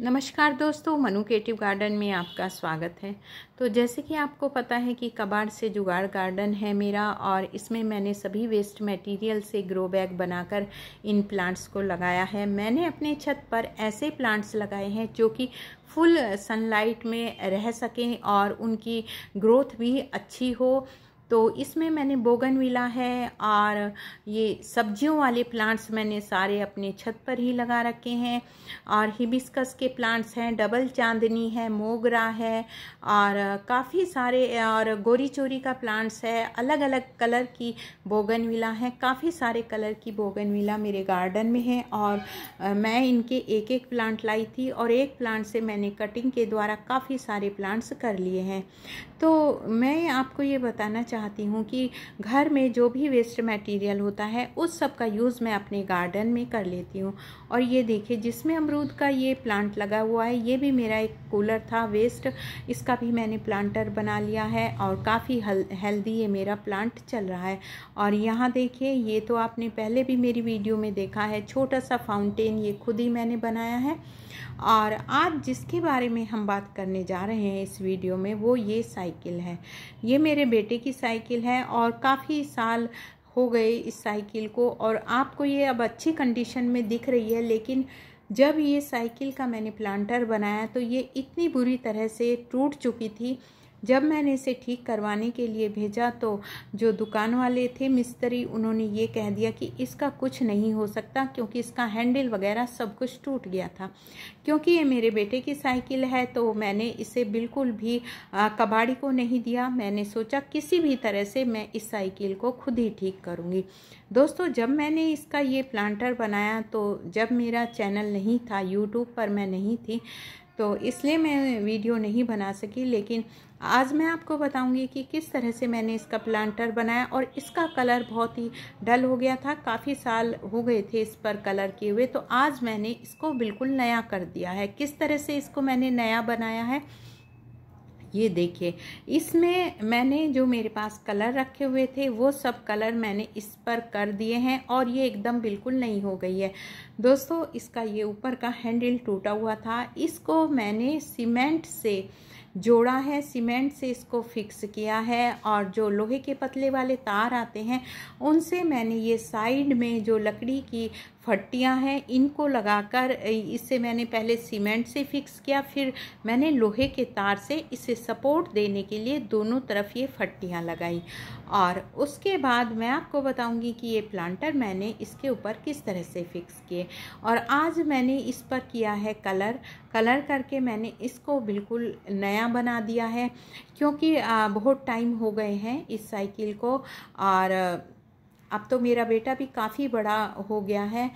नमस्कार दोस्तों मनु केटिव गार्डन में आपका स्वागत है तो जैसे कि आपको पता है कि कबाड़ से जुगाड़ गार्डन है मेरा और इसमें मैंने सभी वेस्ट मटेरियल से ग्रो बैग बनाकर इन प्लांट्स को लगाया है मैंने अपने छत पर ऐसे प्लांट्स लगाए हैं जो कि फुल सनलाइट में रह सकें और उनकी ग्रोथ भी अच्छी हो तो इसमें मैंने बोगनविला है और ये सब्जियों वाले प्लांट्स मैंने सारे अपने छत पर ही लगा रखे हैं और हिबिस्कस के प्लांट्स हैं डबल चांदनी है मोगरा है और काफ़ी सारे और गोरी चोरी का प्लांट्स है अलग अलग कलर की बोगनविला है काफ़ी सारे कलर की बोगनविला मेरे गार्डन में है और मैं इनके एक एक प्लांट लाई थी और एक प्लांट से मैंने कटिंग के द्वारा काफ़ी सारे प्लांट्स कर लिए हैं तो मैं आपको ये बताना चाहती हूँ कि घर में जो भी वेस्ट मटेरियल होता है उस सब का यूज़ मैं अपने गार्डन में कर लेती हूँ और ये देखिए जिसमें अमरूद का ये प्लांट लगा हुआ है ये भी मेरा एक कूलर था वेस्ट इसका भी मैंने प्लांटर बना लिया है और काफ़ी हेल्दी ये मेरा प्लांट चल रहा है और यहाँ देखिए ये तो आपने पहले भी मेरी वीडियो में देखा है छोटा सा फाउंटेन ये खुद ही मैंने बनाया है और आज जिसके बारे में हम बात करने जा रहे हैं इस वीडियो में वो ये साइकिल है ये मेरे बेटे की साइकिल है और काफ़ी साल हो गए इस साइकिल को और आपको ये अब अच्छी कंडीशन में दिख रही है लेकिन जब ये साइकिल का मैंने प्लांटर बनाया तो ये इतनी बुरी तरह से टूट चुकी थी जब मैंने इसे ठीक करवाने के लिए भेजा तो जो दुकान वाले थे मिस्त्री उन्होंने ये कह दिया कि इसका कुछ नहीं हो सकता क्योंकि इसका हैंडल वगैरह सब कुछ टूट गया था क्योंकि ये मेरे बेटे की साइकिल है तो मैंने इसे बिल्कुल भी कबाड़ी को नहीं दिया मैंने सोचा किसी भी तरह से मैं इस साइकिल को खुद ही ठीक करूँगी दोस्तों जब मैंने इसका ये प्लांटर बनाया तो जब मेरा चैनल नहीं था यूट्यूब पर मैं नहीं थी तो इसलिए मैं वीडियो नहीं बना सकी लेकिन आज मैं आपको बताऊंगी कि किस तरह से मैंने इसका प्लांटर बनाया और इसका कलर बहुत ही डल हो गया था काफ़ी साल हो गए थे इस पर कलर किए हुए तो आज मैंने इसको बिल्कुल नया कर दिया है किस तरह से इसको मैंने नया बनाया है ये देखिए इसमें मैंने जो मेरे पास कलर रखे हुए थे वो सब कलर मैंने इस पर कर दिए हैं और ये एकदम बिल्कुल नहीं हो गई है दोस्तों इसका ये ऊपर का हैंडल टूटा हुआ था इसको मैंने सीमेंट से जोड़ा है सीमेंट से इसको फिक्स किया है और जो लोहे के पतले वाले तार आते हैं उनसे मैंने ये साइड में जो लकड़ी की फट्टियाँ हैं इनको लगाकर इसे मैंने पहले सीमेंट से फिक्स किया फिर मैंने लोहे के तार से इसे सपोर्ट देने के लिए दोनों तरफ ये फट्टियाँ लगाई और उसके बाद मैं आपको बताऊंगी कि ये प्लांटर मैंने इसके ऊपर किस तरह से फिक्स किए और आज मैंने इस पर किया है कलर कलर करके मैंने इसको बिल्कुल नया बना दिया है क्योंकि बहुत टाइम हो गए हैं इस साइकिल को और अब तो मेरा बेटा भी काफ़ी बड़ा हो गया है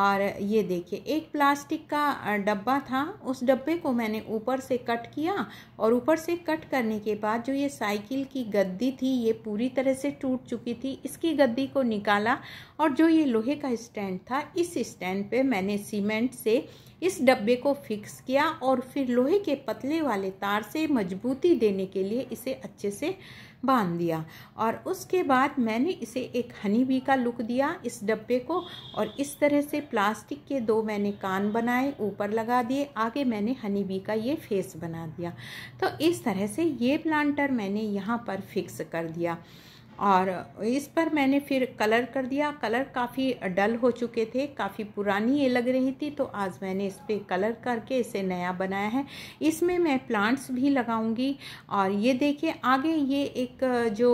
और ये देखिए एक प्लास्टिक का डब्बा था उस डब्बे को मैंने ऊपर से कट किया और ऊपर से कट करने के बाद जो ये साइकिल की गद्दी थी ये पूरी तरह से टूट चुकी थी इसकी गद्दी को निकाला और जो ये लोहे का स्टैंड था इस स्टैंड पे मैंने सीमेंट से इस डब्बे को फिक्स किया और फिर लोहे के पतले वाले तार से मजबूती देने के लिए इसे अच्छे से बांध दिया और उसके बाद मैंने इसे एक हनी बी का लुक दिया इस डब्बे को और इस तरह से प्लास्टिक के दो मैंने कान बनाए ऊपर लगा दिए आगे मैंने हनी बी का ये फेस बना दिया तो इस तरह से ये प्लांटर मैंने यहाँ पर फिक्स कर दिया और इस पर मैंने फिर कलर कर दिया कलर काफ़ी डल हो चुके थे काफ़ी पुरानी ये लग रही थी तो आज मैंने इस पर कलर करके इसे नया बनाया है इसमें मैं प्लांट्स भी लगाऊंगी और ये देखिए आगे ये एक जो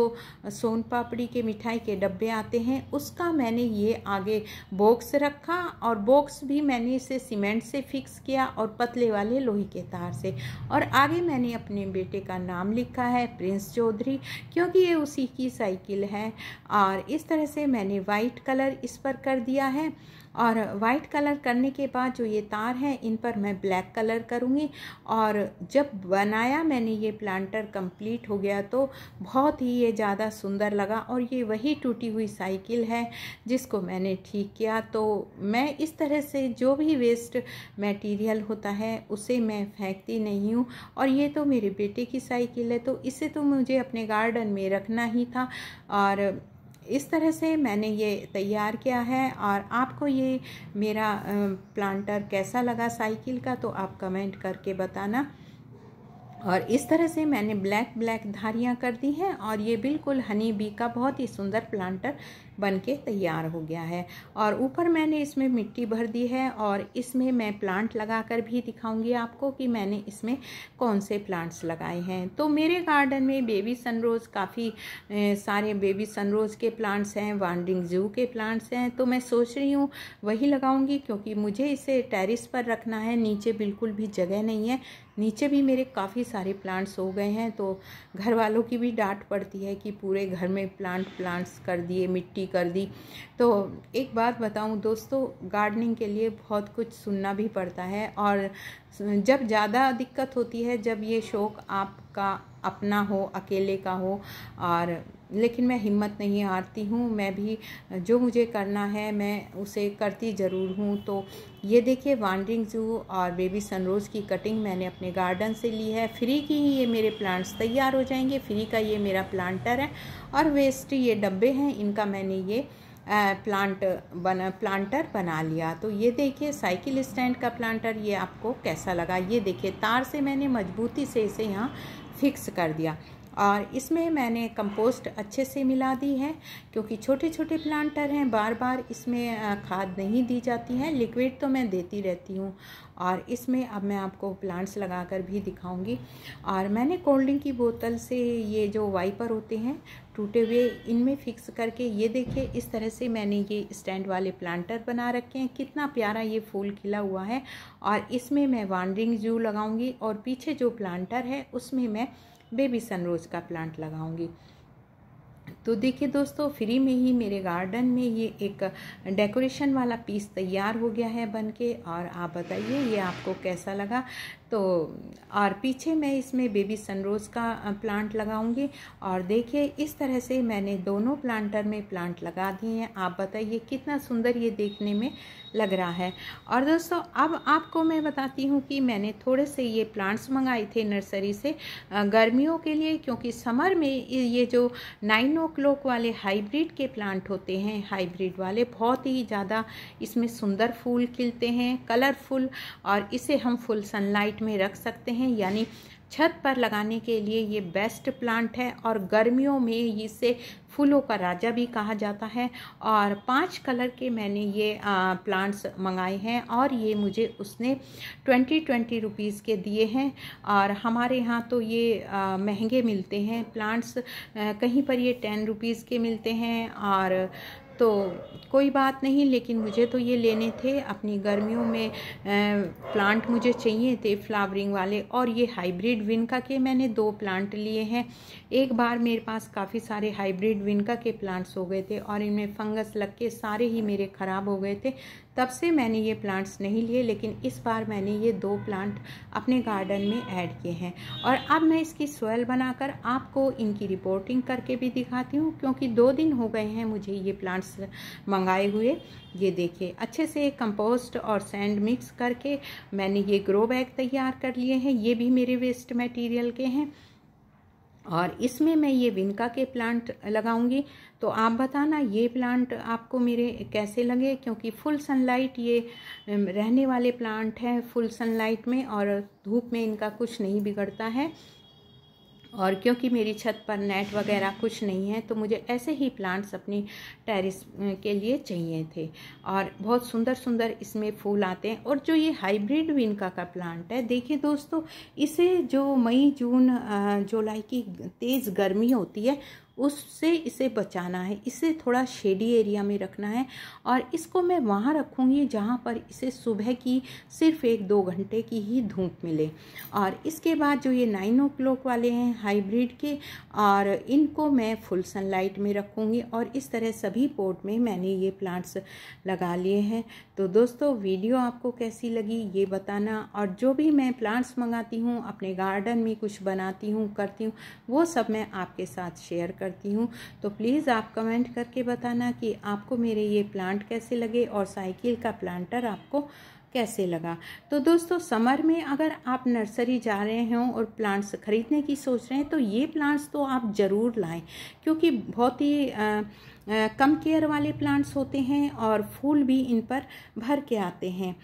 सोन पापड़ी के मिठाई के डब्बे आते हैं उसका मैंने ये आगे बॉक्स रखा और बॉक्स भी मैंने इसे सीमेंट से फिक्स किया और पतले वाले लोहे के तार से और आगे मैंने अपने बेटे का नाम लिखा है प्रिंस चौधरी क्योंकि ये उसी की साइकिल है और इस तरह से मैंने वाइट कलर इस पर कर दिया है और वाइट कलर करने के बाद जो ये तार हैं इन पर मैं ब्लैक कलर करूँगी और जब बनाया मैंने ये प्लांटर कंप्लीट हो गया तो बहुत ही ये ज़्यादा सुंदर लगा और ये वही टूटी हुई साइकिल है जिसको मैंने ठीक किया तो मैं इस तरह से जो भी वेस्ट मटेरियल होता है उसे मैं फेंकती नहीं हूँ और ये तो मेरे बेटे की साइकिल है तो इसे तो मुझे अपने गार्डन में रखना ही था और इस तरह से मैंने ये तैयार किया है और आपको ये मेरा प्लांटर कैसा लगा साइकिल का तो आप कमेंट करके बताना और इस तरह से मैंने ब्लैक ब्लैक धारियाँ कर दी हैं और ये बिल्कुल हनी बी का बहुत ही सुंदर प्लांटर बन के तैयार हो गया है और ऊपर मैंने इसमें मिट्टी भर दी है और इसमें मैं प्लांट लगा कर भी दिखाऊंगी आपको कि मैंने इसमें कौन से प्लांट्स लगाए हैं तो मेरे गार्डन में बेबी सनरोज़ काफ़ी सारे बेबी सनरोज़ के प्लांट्स हैं वांडिंग जू के प्लांट्स हैं तो मैं सोच रही हूँ वही लगाऊँगी क्योंकि मुझे इसे टेरिस पर रखना है नीचे बिल्कुल भी जगह नहीं है नीचे भी मेरे काफ़ी सारे प्लांट्स हो गए हैं तो घर वालों की भी डांट पड़ती है कि पूरे घर में प्लांट प्लांट्स कर दिए मिट्टी कर दी तो एक बात बताऊं दोस्तों गार्डनिंग के लिए बहुत कुछ सुनना भी पड़ता है और जब ज़्यादा दिक्कत होती है जब ये शौक़ आपका अपना हो अकेले का हो और लेकिन मैं हिम्मत नहीं हारती हूँ मैं भी जो मुझे करना है मैं उसे करती ज़रूर हूँ तो ये देखिए वांडरिंग जू और बेबी सनरोज़ की कटिंग मैंने अपने गार्डन से ली है फ्री की ही ये मेरे प्लांट्स तैयार हो जाएंगे फ्री का ये मेरा प्लांटर है और वेस्ट ये डब्बे हैं इनका मैंने ये प्लांट बना प्लांटर बना लिया तो ये देखिए साइकिल स्टैंड का प्लांटर ये आपको कैसा लगा ये देखिए तार से मैंने मजबूती से इसे यहाँ फिक्स कर दिया और इसमें मैंने कंपोस्ट अच्छे से मिला दी है क्योंकि छोटे छोटे प्लांटर हैं बार बार इसमें खाद नहीं दी जाती है लिक्विड तो मैं देती रहती हूँ और इसमें अब मैं आपको प्लांट्स लगा कर भी दिखाऊंगी और मैंने कोल्ड ड्रिंक की बोतल से ये जो वाइपर होते हैं टूटे हुए इनमें फिक्स करके ये देखिए इस तरह से मैंने ये स्टैंड वाले प्लांटर बना रखे हैं कितना प्यारा ये फूल खिला हुआ है और इसमें मैं वांडरिंग जू लगाऊंगी और पीछे जो प्लांटर है उसमें मैं बेबी सनरोज का प्लांट लगाऊंगी तो देखिए दोस्तों फ्री में ही मेरे गार्डन में ये एक डेकोरेशन वाला पीस तैयार हो गया है बन के और आप बताइए ये आपको कैसा लगा तो और पीछे मैं इसमें बेबी सनरोज़ का प्लांट लगाऊंगी और देखिए इस तरह से मैंने दोनों प्लांटर में प्लांट लगा दिए हैं आप बताइए कितना सुंदर ये देखने में लग रहा है और दोस्तों अब आपको मैं बताती हूँ कि मैंने थोड़े से ये प्लांट्स मंगाए थे नर्सरी से गर्मियों के लिए क्योंकि समर में ये जो ओ मोनोक्लोक वाले हाइब्रिड के प्लांट होते हैं हाइब्रिड वाले बहुत ही ज़्यादा इसमें सुंदर फूल खिलते हैं कलरफुल और इसे हम फुल सनलाइट में रख सकते हैं यानी छत पर लगाने के लिए ये बेस्ट प्लांट है और गर्मियों में इसे फूलों का राजा भी कहा जाता है और पांच कलर के मैंने ये आ, प्लांट्स मंगाए हैं और ये मुझे उसने ट्वेंटी ट्वेंटी रुपीज़ के दिए हैं और हमारे यहाँ तो ये आ, महंगे मिलते हैं प्लांट्स आ, कहीं पर ये टेन रुपीज़ के मिलते हैं और तो कोई बात नहीं लेकिन मुझे तो ये लेने थे अपनी गर्मियों में प्लांट मुझे चाहिए थे फ्लावरिंग वाले और ये हाइब्रिड विनका के मैंने दो प्लांट लिए हैं एक बार मेरे पास काफ़ी सारे हाइब्रिड विनका के प्लांट्स हो गए थे और इनमें फंगस लग के सारे ही मेरे ख़राब हो गए थे तब से मैंने ये प्लांट्स नहीं लिए लेकिन इस बार मैंने ये दो प्लांट अपने गार्डन में ऐड किए हैं और अब मैं इसकी सोयल बनाकर आपको इनकी रिपोर्टिंग करके भी दिखाती हूँ क्योंकि दो दिन हो गए हैं मुझे ये प्लांट्स मंगाए हुए ये देखिए अच्छे से कंपोस्ट और सैंड मिक्स करके मैंने ये ग्रो बैग तैयार कर लिए हैं ये भी मेरे वेस्ट मटीरियल के हैं और इसमें मैं ये विनका के प्लांट लगाऊंगी तो आप बताना ये प्लांट आपको मेरे कैसे लगे क्योंकि फुल सनलाइट ये रहने वाले प्लांट हैं फुल सनलाइट में और धूप में इनका कुछ नहीं बिगड़ता है और क्योंकि मेरी छत पर नेट वगैरह कुछ नहीं है तो मुझे ऐसे ही प्लांट्स अपनी टेरिस के लिए चाहिए थे और बहुत सुंदर सुंदर इसमें फूल आते हैं और जो ये हाइब्रिड विनका का प्लांट है देखिए दोस्तों इसे जो मई जून जुलाई की तेज़ गर्मी होती है उससे इसे बचाना है इसे थोड़ा शेडी एरिया में रखना है और इसको मैं वहाँ रखूँगी जहाँ पर इसे सुबह की सिर्फ एक दो घंटे की ही धूप मिले और इसके बाद जो ये नाइन ओ क्लॉक वाले हैं हाइब्रिड के और इनको मैं फुल सनलाइट में रखूँगी और इस तरह सभी पोर्ट में मैंने ये प्लांट्स लगा लिए हैं तो दोस्तों वीडियो आपको कैसी लगी ये बताना और जो भी मैं प्लांट्स मंगाती हूँ अपने गार्डन में कुछ बनाती हूँ करती हूँ वो सब मैं आपके साथ शेयर कर करती हूँ तो प्लीज़ आप कमेंट करके बताना कि आपको मेरे ये प्लांट कैसे लगे और साइकिल का प्लांटर आपको कैसे लगा तो दोस्तों समर में अगर आप नर्सरी जा रहे हों और प्लांट्स ख़रीदने की सोच रहे हैं तो ये प्लांट्स तो आप ज़रूर लाएं क्योंकि बहुत ही कम केयर वाले प्लांट्स होते हैं और फूल भी इन पर भर के आते हैं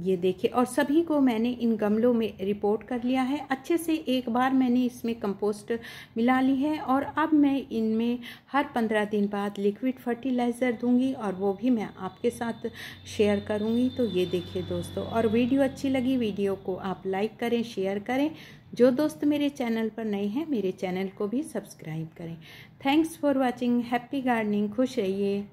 ये देखिए और सभी को मैंने इन गमलों में रिपोर्ट कर लिया है अच्छे से एक बार मैंने इसमें कंपोस्ट मिला ली है और अब मैं इनमें हर पंद्रह दिन बाद लिक्विड फर्टिलाइज़र दूंगी और वो भी मैं आपके साथ शेयर करूंगी तो ये देखिए दोस्तों और वीडियो अच्छी लगी वीडियो को आप लाइक करें शेयर करें जो दोस्त मेरे चैनल पर नए हैं मेरे चैनल को भी सब्सक्राइब करें thanks for watching happy gardening खुश रहिए